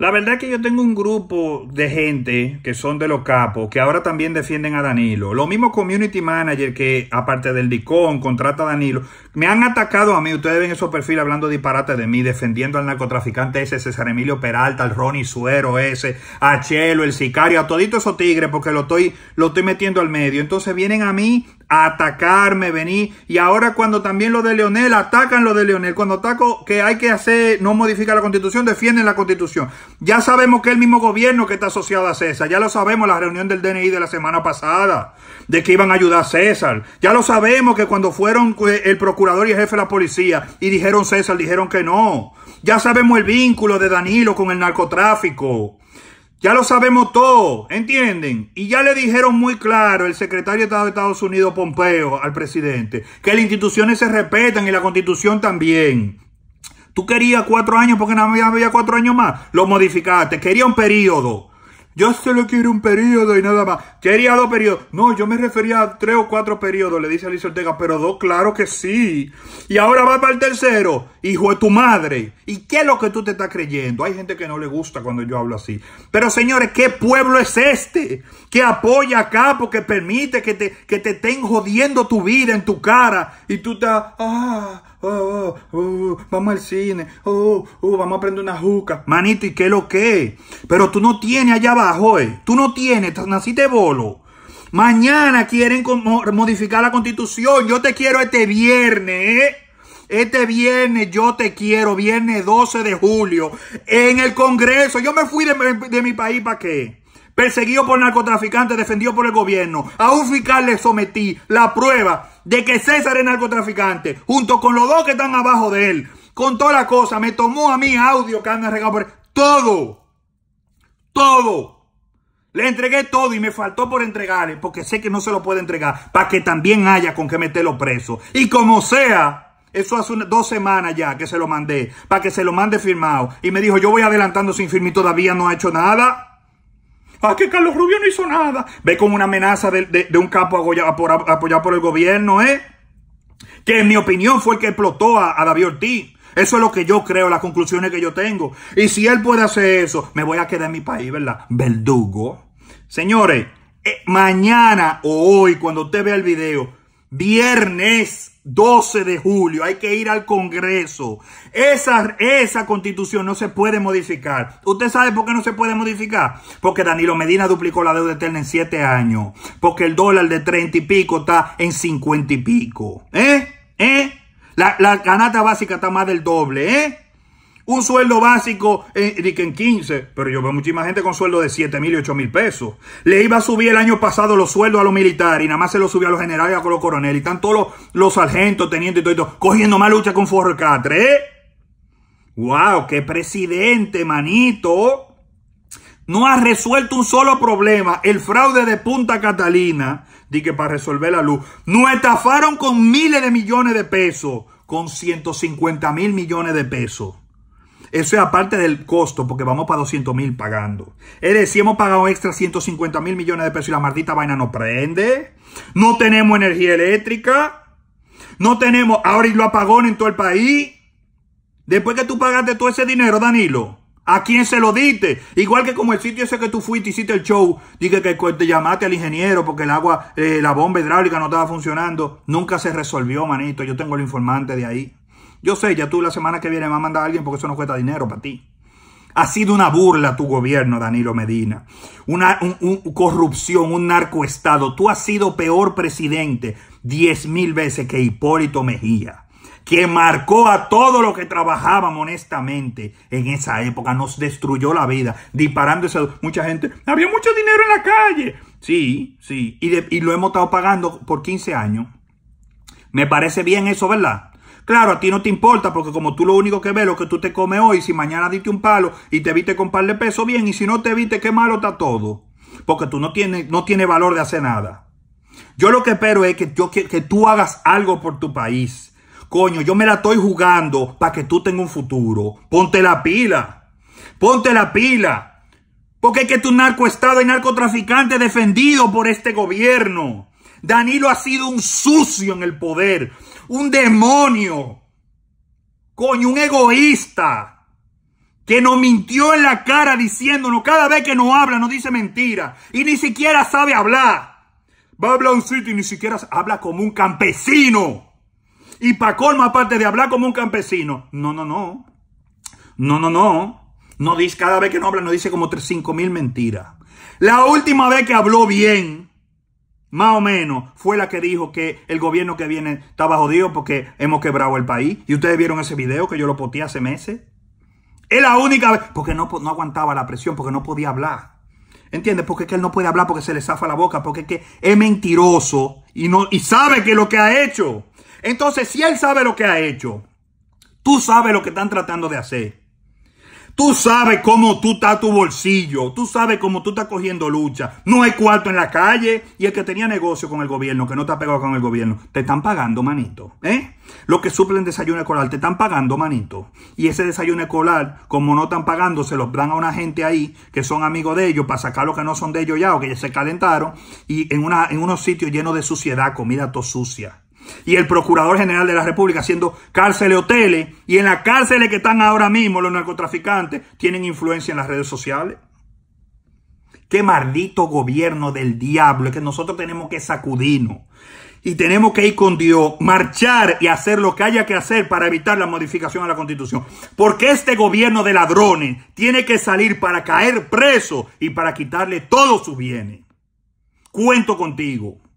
La verdad es que yo tengo un grupo de gente que son de los capos, que ahora también defienden a Danilo. Lo mismo community manager que, aparte del DICON, contrata a Danilo. Me han atacado a mí, ustedes ven esos perfiles hablando disparate de mí, defendiendo al narcotraficante ese, César Emilio Peralta, al Ronnie Suero ese, a Chelo, el sicario, a todito esos tigres, porque lo estoy, lo estoy metiendo al medio. Entonces vienen a mí a atacarme, vení. Y ahora cuando también lo de Leonel, atacan lo de Leonel. Cuando ataco que hay que hacer, no modificar la constitución, defienden la constitución. Ya sabemos que el mismo gobierno que está asociado a César, ya lo sabemos, la reunión del DNI de la semana pasada, de que iban a ayudar a César. Ya lo sabemos que cuando fueron eh, el procurador y el jefe de la policía y dijeron César, dijeron que no. Ya sabemos el vínculo de Danilo con el narcotráfico. Ya lo sabemos todo, ¿entienden? Y ya le dijeron muy claro el secretario de Estado de Estados Unidos, Pompeo, al presidente, que las instituciones se respetan y la constitución también. Tú querías cuatro años porque no había cuatro años más. Lo modificaste. Quería un periodo. Yo solo quiero un periodo y nada más. Quería dos periodos. No, yo me refería a tres o cuatro periodos, le dice Alicia Ortega, pero dos, claro que sí. Y ahora va para el tercero, hijo de tu madre. ¿Y qué es lo que tú te estás creyendo? Hay gente que no le gusta cuando yo hablo así. Pero señores, ¿qué pueblo es este que apoya acá porque permite que te, que te estén jodiendo tu vida en tu cara y tú estás, ah, Oh oh, oh, oh, vamos al cine, oh, oh, oh vamos a aprender una juca. Manito, ¿y qué lo que? Pero tú no tienes allá abajo, eh. Tú no tienes, naciste bolo. Mañana quieren modificar la constitución. Yo te quiero este viernes, ¿eh? Este viernes yo te quiero, viernes 12 de julio, en el Congreso. Yo me fui de, de mi país para qué perseguido por narcotraficantes, defendido por el gobierno. A un fiscal le sometí la prueba de que César es narcotraficante, junto con los dos que están abajo de él. Con toda la cosa, me tomó a mí audio que han regado Todo. Todo. Le entregué todo y me faltó por entregarle, porque sé que no se lo puede entregar, para que también haya con qué meterlo preso. Y como sea, eso hace dos semanas ya que se lo mandé, para que se lo mande firmado. Y me dijo, yo voy adelantando sin firmar y todavía no ha hecho nada. Ah, que Carlos Rubio no hizo nada. Ve como una amenaza de, un capo apoyado por, el gobierno, ¿eh? Que en mi opinión fue el que explotó a, a David Ortiz. Eso es lo que yo creo, las conclusiones que yo tengo. Y si él puede hacer eso, me voy a quedar en mi país, ¿verdad? Verdugo. Señores, eh, mañana o hoy, cuando usted vea el video, Viernes 12 de julio, hay que ir al Congreso. Esa, esa constitución no se puede modificar. ¿Usted sabe por qué no se puede modificar? Porque Danilo Medina duplicó la deuda eterna en 7 años. Porque el dólar de 30 y pico está en 50 y pico. ¿Eh? ¿Eh? La, la canasta básica está más del doble. ¿Eh? Un sueldo básico en 15, pero yo veo muchísima gente con sueldo de 7 mil y 8 mil pesos. Le iba a subir el año pasado los sueldos a los militares y nada más se los subió a los generales y a los coroneles. Y están todos los, sargentos, tenientes y todo, cogiendo más lucha con Forrocatre. ¡Wow! ¿eh? ¡Qué presidente, manito! No ha resuelto un solo problema. El fraude de Punta Catalina, di que para resolver la luz, no estafaron con miles de millones de pesos, con 150 mil millones de pesos. Eso es aparte del costo, porque vamos para 200 mil pagando. Es decir, hemos pagado extra 150 mil millones de pesos y la maldita vaina no prende. No tenemos energía eléctrica. No tenemos ahora y lo apagón en todo el país. Después que tú pagaste todo ese dinero, Danilo, ¿a quién se lo diste? Igual que como el sitio ese que tú fuiste, hiciste el show, dije que te llamaste al ingeniero porque el agua, eh, la bomba hidráulica no estaba funcionando. Nunca se resolvió, manito. Yo tengo el informante de ahí. Yo sé, ya tú la semana que viene vas a mandar a alguien porque eso no cuesta dinero para ti. Ha sido una burla tu gobierno, Danilo Medina. Una corrupción, un narcoestado. Tú has sido peor presidente diez mil veces que Hipólito Mejía, que marcó a todo lo que trabajábamos honestamente en esa época. Nos destruyó la vida, disparando esa... Mucha gente, había mucho dinero en la calle. Sí, sí. y lo hemos estado pagando por 15 años. Me parece bien eso, ¿verdad? Claro, a ti no te importa porque como tú lo único que ves es lo que tú te comes hoy, si mañana diste un palo y te viste con par de pesos, bien, y si no te viste, qué malo está todo. Porque tú no tienes, no tienes valor de hacer nada. Yo lo que espero es que, yo, que, tú hagas algo por tu país. Coño, yo me la estoy jugando para que tú tengas un futuro. Ponte la pila. Ponte la pila. Porque es que tu narcoestado y narcotraficante defendido por este gobierno. Danilo ha sido un sucio en el poder un demonio, coño, un egoísta que nos mintió en la cara diciéndonos cada vez que no habla, nos dice mentira y ni siquiera sabe hablar. Va a hablar un sitio y ni siquiera habla como un campesino. Y para colmo, aparte de hablar como un campesino, no, no, no, no, no, no, no dice cada vez que no habla, nos dice como 35 mil mentiras. La última vez que habló bien, más o menos, fue la que dijo que el gobierno que viene está bajo jodido porque hemos quebrado el país. Y ustedes vieron ese video que yo lo poté hace meses. Es la única vez, porque no, no aguantaba la presión, porque no podía hablar. ¿Entiendes? Porque que él no puede hablar porque se le zafa la boca, porque es que es mentiroso y, no, y sabe que lo que ha hecho. Entonces, si él sabe lo que ha hecho, tú sabes lo que están tratando de hacer. Tú sabes cómo tú estás tu bolsillo. Tú sabes cómo tú estás cogiendo lucha. No hay cuarto en la calle. Y el que tenía negocio con el gobierno, que no está pegado con el gobierno, te están pagando, manito. ¿Eh? Los que suplen desayuno escolar, te están pagando, manito. Y ese desayuno escolar, como no están pagando, se los dan a una gente ahí que son amigos de ellos para sacar lo que no son de ellos ya o que ya se calentaron. Y en, en unos sitios llenos de suciedad, comida todo sucia y el procurador general de la República haciendo cárceles, hoteles, y en las cárceles que están ahora mismo los narcotraficantes tienen influencia en las redes sociales. Qué maldito gobierno del diablo, es que nosotros tenemos que sacudirnos y tenemos que ir con Dios, marchar y hacer lo que haya que hacer para evitar la modificación a la constitución. Porque este gobierno de ladrones tiene que salir para caer preso y para quitarle todos sus bienes. Cuento contigo.